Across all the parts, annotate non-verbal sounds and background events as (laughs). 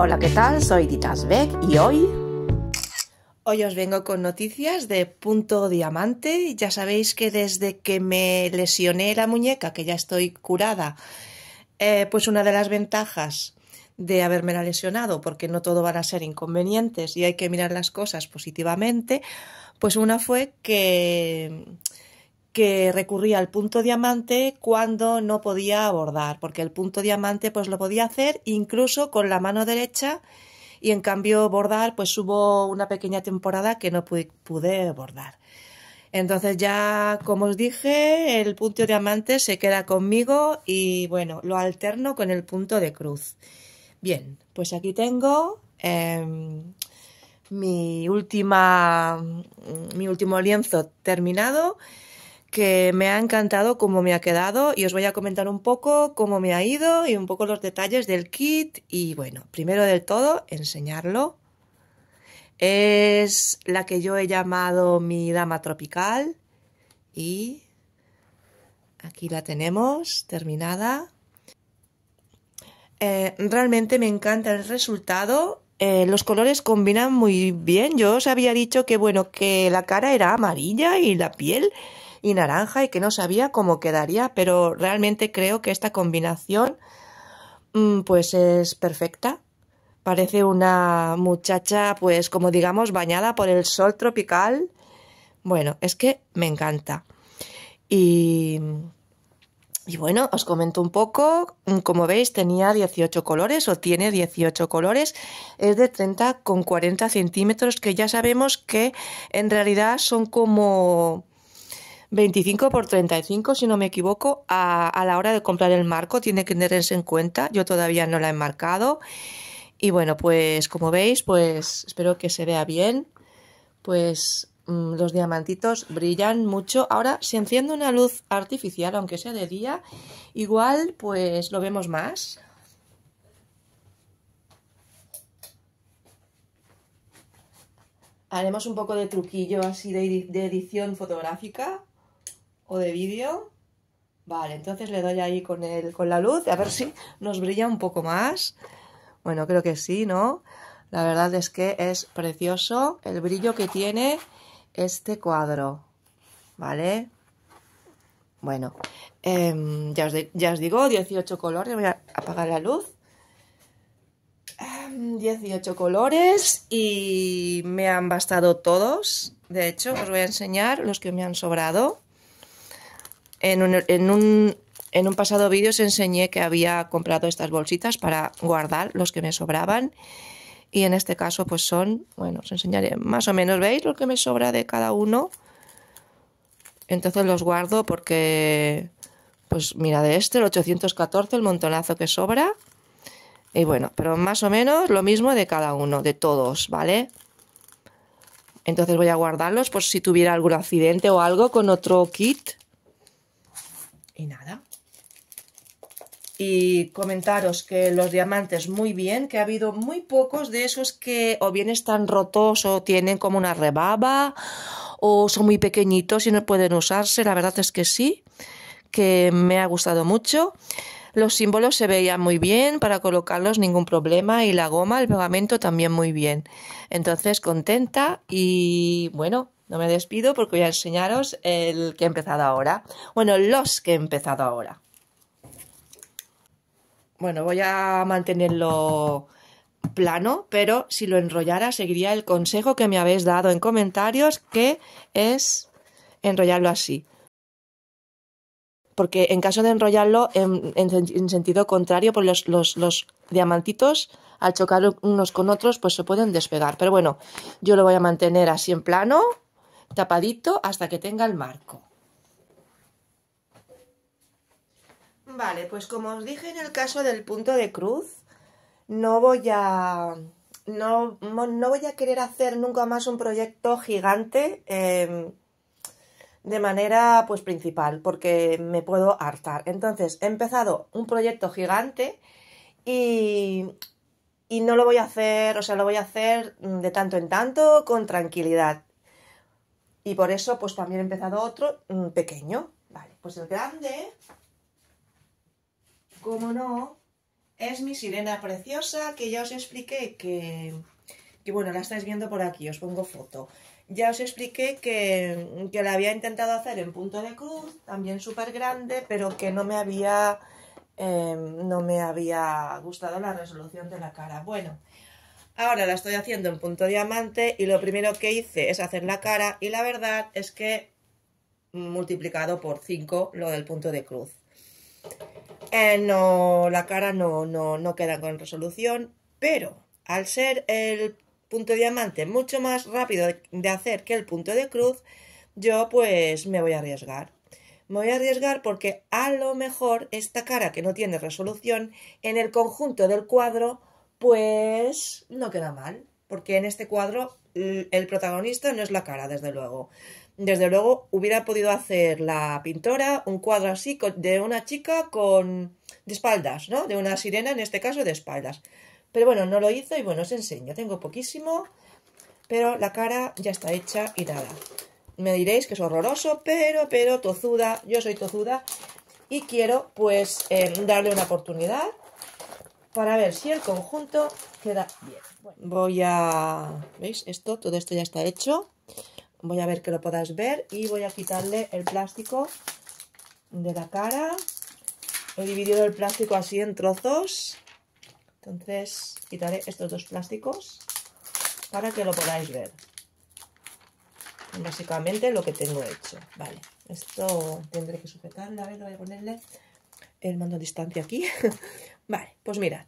Hola, ¿qué tal? Soy Ditas Beck y hoy... Hoy os vengo con noticias de Punto Diamante. Ya sabéis que desde que me lesioné la muñeca, que ya estoy curada, eh, pues una de las ventajas de haberme la lesionado, porque no todo van a ser inconvenientes y hay que mirar las cosas positivamente, pues una fue que que recurría al punto diamante cuando no podía bordar porque el punto diamante pues lo podía hacer incluso con la mano derecha y en cambio bordar pues hubo una pequeña temporada que no pude, bordar. Entonces ya, como os dije, el punto diamante se queda conmigo y bueno, lo alterno con el punto de cruz. Bien, pues aquí tengo em, mi, última, mi último lienzo terminado que me ha encantado cómo me ha quedado y os voy a comentar un poco cómo me ha ido y un poco los detalles del kit y bueno, primero del todo, enseñarlo. Es la que yo he llamado mi dama tropical y aquí la tenemos terminada. Eh, realmente me encanta el resultado. Eh, los colores combinan muy bien. Yo os había dicho que bueno, que la cara era amarilla y la piel y naranja y que no sabía cómo quedaría, pero realmente creo que esta combinación mm, pues es perfecta. Parece una muchacha pues como digamos bañada por el sol tropical. Bueno, es que me encanta. Y y bueno, os comento un poco. Mm, como veis, tenía 18 colores o tiene 18 colores. Es de 30 con 40 centímetros, que ya sabemos que en realidad son como 25 por 35, si no me equivoco, a, la hora de comprar el marco, tiene que tenerse en cuenta. Yo todavía no la he marcado. Y bueno, pues como veis, pues espero que se vea bien. Pues mm, los diamantitos brillan mucho. Ahora, si enciendo una luz artificial, aunque sea de día, igual pues lo vemos más. Haremos un poco de truquillo así de edición fotográfica o de vídeo. Vale, entonces le doy ahí con, el, con la luz, a ver si nos brilla un poco más. Bueno, creo que sí, ¿no? La verdad es que es precioso el brillo que tiene este cuadro, ¿vale? Bueno, em, ya, os ya, os digo, 18 colores, voy a apagar la luz. 18 em, colores y me han bastado todos. De hecho, os voy a enseñar los que me han sobrado en un, pasado vídeo os enseñé que había comprado estas bolsitas para guardar los que me sobraban. Y en este caso, pues son, bueno, os enseñaré más o menos, ¿veis lo que me sobra de cada uno? Entonces los guardo porque, pues mira, de este, el 814, el montonazo que sobra. Y bueno, pero más o menos lo mismo de cada uno, de todos, ¿vale? Entonces voy a guardarlos por si tuviera algún accidente o algo con otro kit y nada. Y comentaros que los diamantes muy bien, que ha habido muy pocos de esos que o bien están rotos o tienen como una rebaba o son muy pequeñitos y no pueden usarse, la verdad es que sí, que me ha gustado mucho. Los símbolos se veían muy bien para colocarlos, ningún problema, y la goma, el pegamento también muy bien. Entonces, contenta y bueno, no me despido porque voy a enseñaros el que he empezado ahora. Bueno, los que he empezado ahora. Bueno, voy a mantenerlo plano, pero si lo enrollara seguiría el consejo que me habéis dado en comentarios, que es enrollarlo así. Porque en caso de enrollarlo en, sentido contrario, por pues los, diamantitos al chocar unos con otros, pues se pueden despegar. Pero bueno, yo lo voy a mantener así en plano tapadito hasta que tenga el marco. Vale, pues como os dije en el caso del punto de cruz, no voy a... No, voy a querer hacer nunca más un proyecto gigante em, de manera pues principal, porque me puedo hartar. Entonces, he empezado un proyecto gigante y, y no lo voy a hacer, o sea, lo voy a hacer de tanto en tanto con tranquilidad y por eso pues también he empezado otro mm, pequeño. Vale, pues el grande, como no, es mi sirena preciosa que ya os expliqué que, que bueno, la estáis viendo por aquí, os pongo foto. Ya os expliqué que, la había intentado hacer en punto de cruz, también súper grande, pero que no me había... Eh, no me había gustado la resolución de la cara. Bueno, Ahora la estoy haciendo en punto diamante y lo primero que hice es hacer la cara y la verdad es que multiplicado por 5 lo del punto de cruz. Eh, no, la cara no, no, no queda con resolución, pero al ser el punto diamante mucho más rápido de hacer que el punto de cruz, yo pues me voy a arriesgar. Me voy a arriesgar porque a lo mejor esta cara que no tiene resolución en el conjunto del cuadro pues no queda mal, porque en este cuadro el protagonista no es la cara, desde luego. Desde luego hubiera podido hacer la pintora un cuadro así de una chica con de espaldas, ¿no? De una sirena, en este caso, de espaldas. Pero bueno, no lo hizo y bueno, os enseño. Tengo poquísimo, pero la cara ya está hecha y nada. Me diréis que es horroroso, pero, pero, tozuda, yo soy tozuda y quiero pues em, darle una oportunidad para ver si el conjunto queda bien. voy a... ¿Veis? Esto, todo esto ya está hecho. Voy a ver que lo podáis ver y voy a quitarle el plástico de la cara. He dividido el plástico así en trozos. Entonces quitaré estos dos plásticos para que lo podáis ver. Básicamente lo que tengo hecho. Vale, esto tendré que sujetarla. A ver, voy a ponerle el mando a distancia aquí. (laughs) vale, pues mirad.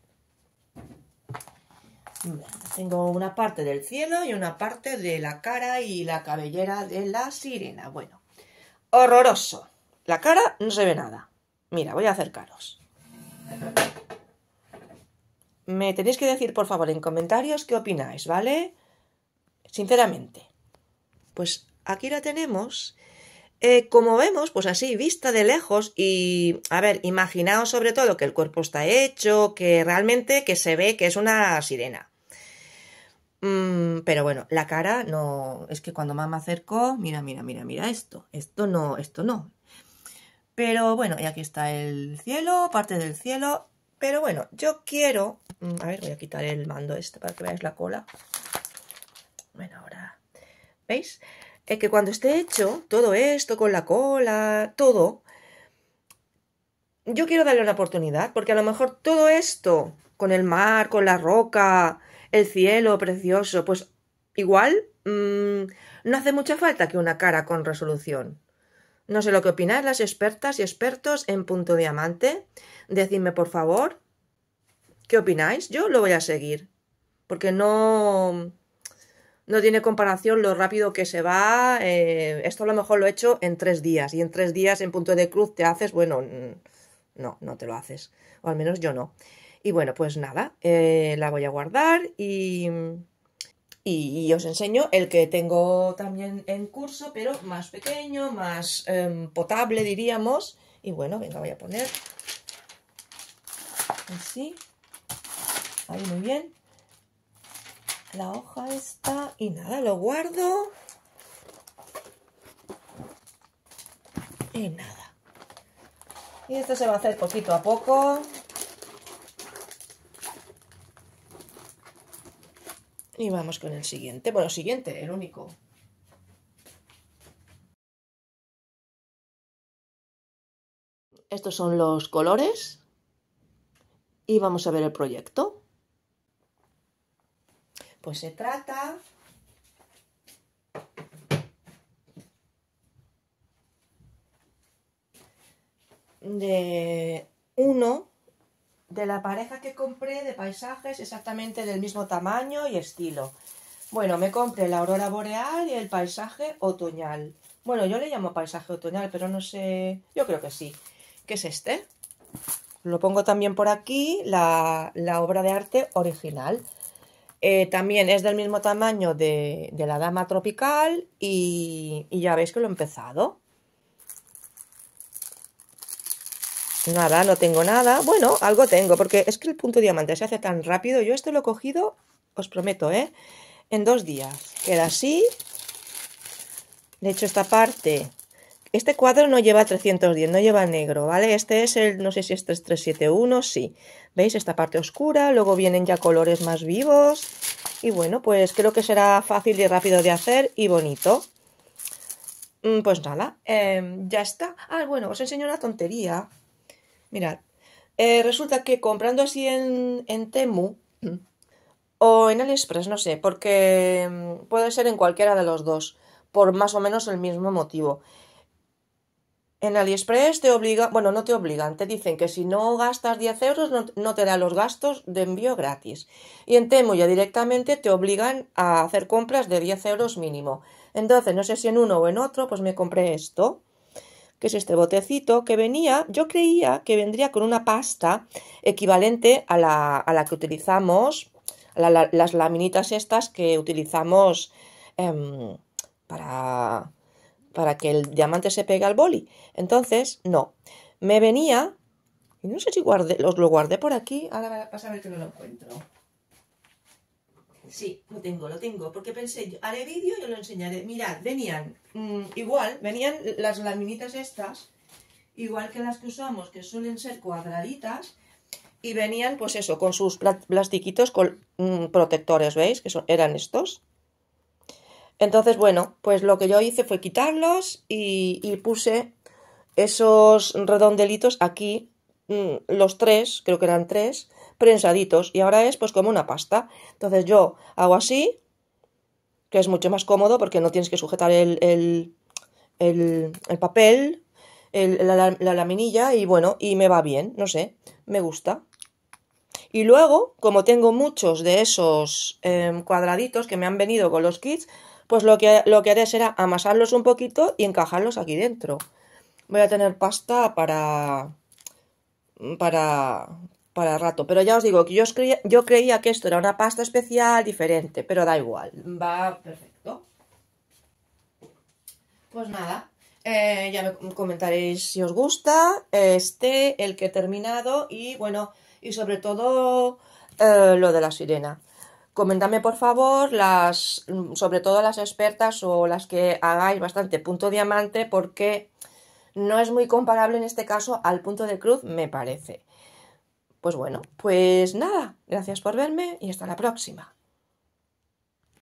Tengo una parte del cielo y una parte de la cara y la cabellera de la sirena. Bueno, horroroso. La cara no se ve nada. Mira, voy a acercaros. Me tenéis que decir, por favor, en comentarios qué opináis, ¿vale? Sinceramente. Pues aquí la tenemos eh, como vemos, pues así, vista de lejos y, a ver, imaginaos sobre todo que el cuerpo está hecho, que realmente que se ve que es una sirena. Mm, pero bueno, la cara no, es que cuando más me acerco, mira, mira, mira, mira esto, esto no, esto no. Pero bueno, y aquí está el cielo, parte del cielo, pero bueno, yo quiero, mm, a ver, voy a quitar el mando este para que veáis la cola. Bueno, ahora, ¿veis? es que cuando esté hecho todo esto con la cola, todo, yo quiero darle una oportunidad, porque a lo mejor todo esto, con el mar, con la roca, el cielo precioso, pues igual mm, no hace mucha falta que una cara con resolución. No sé lo que opináis las expertas y expertos en punto diamante. Decidme por favor, ¿qué opináis? Yo lo voy a seguir, porque no no tiene comparación lo rápido que se va. Eh, esto a lo mejor lo he hecho en tres días. Y en tres días en punto de cruz te haces, bueno, no, no te lo haces. O al menos yo no. Y bueno, pues nada, eh, la voy a guardar y, y, os enseño el que tengo también en curso, pero más pequeño, más em, potable diríamos. Y bueno, venga, voy a poner así. Ahí muy bien la hoja está... y nada, lo guardo y nada. Y esto se va a hacer poquito a poco. Y vamos con el siguiente, bueno, siguiente, el único. Estos son los colores y vamos a ver el proyecto. Pues se trata de uno de la pareja que compré de paisajes exactamente del mismo tamaño y estilo. Bueno, me compré la aurora boreal y el paisaje otoñal. Bueno, yo le llamo paisaje otoñal, pero no sé... Yo creo que sí. ¿Qué es este? Lo pongo también por aquí, la, la obra de arte original. Eh, también es del mismo tamaño de, la dama tropical y, ya veis que lo he empezado. Nada, no tengo nada. Bueno, algo tengo, porque es que el punto diamante se hace tan rápido. Yo esto lo he cogido, os prometo, ¿eh? En dos días. Queda así. De hecho, esta parte este cuadro no lleva 310, no lleva negro, ¿vale? Este es el, no sé si este es 3371, sí. ¿Veis? Esta parte oscura, luego vienen ya colores más vivos. Y bueno, pues creo que será fácil y rápido de hacer y bonito. Mm, pues nada, em, ya está. Ah, bueno, os enseño una tontería. Mirad, eh, resulta que comprando así en, en Temu (clears throat) o en Aliexpress, no sé, porque em, puede ser en cualquiera de los dos, por más o menos el mismo motivo. En AliExpress te obliga, bueno, no te obligan, te dicen que si no gastas 10 euros no, te da los gastos de envío gratis. Y en Temu ya directamente te obligan a hacer compras de 10 euros mínimo. Entonces, no sé si en uno o en otro, pues me compré esto, que es este botecito, que venía, yo creía que vendría con una pasta equivalente a la, que utilizamos, las laminitas estas que utilizamos em, para para que el diamante se pegue al boli. Entonces, no. Me venía, y no sé si guardé, los, lo guardé por aquí, ahora vas a ver que no lo encuentro. Sí, lo tengo, lo tengo, porque pensé, haré vídeo y os lo enseñaré. Mirad, venían, mm, igual, venían las laminitas estas, igual que las que usamos, que suelen ser cuadraditas, y venían, pues eso, con sus plastiquitos con, mm, protectores, ¿veis? Que eran estos. Entonces, bueno, pues lo que yo hice fue quitarlos y, puse esos redondelitos aquí, mm, los tres, creo que eran tres, prensaditos. Y ahora es pues como una pasta. Entonces yo hago así, que es mucho más cómodo porque no tienes que sujetar el, el, papel, la, laminilla y bueno, y me va bien, no sé, me gusta. Y luego, como tengo muchos de esos em, cuadraditos que me han venido con los kits, pues lo que, lo que haré será amasarlos un poquito y encajarlos aquí dentro. Voy a tener pasta para... para... para rato. Pero ya os digo que yo, creía, yo creía que esto era una pasta especial diferente, pero da igual. Va perfecto. Pues nada, eh, ya me comentaréis si os gusta este, el que he terminado y bueno, y sobre todo eh, lo de la sirena. Coméntame por favor las, sobre todo las expertas o las que hagáis bastante punto diamante porque no es muy comparable en este caso al punto de cruz, me parece. Pues bueno, pues nada, gracias por verme y hasta la próxima.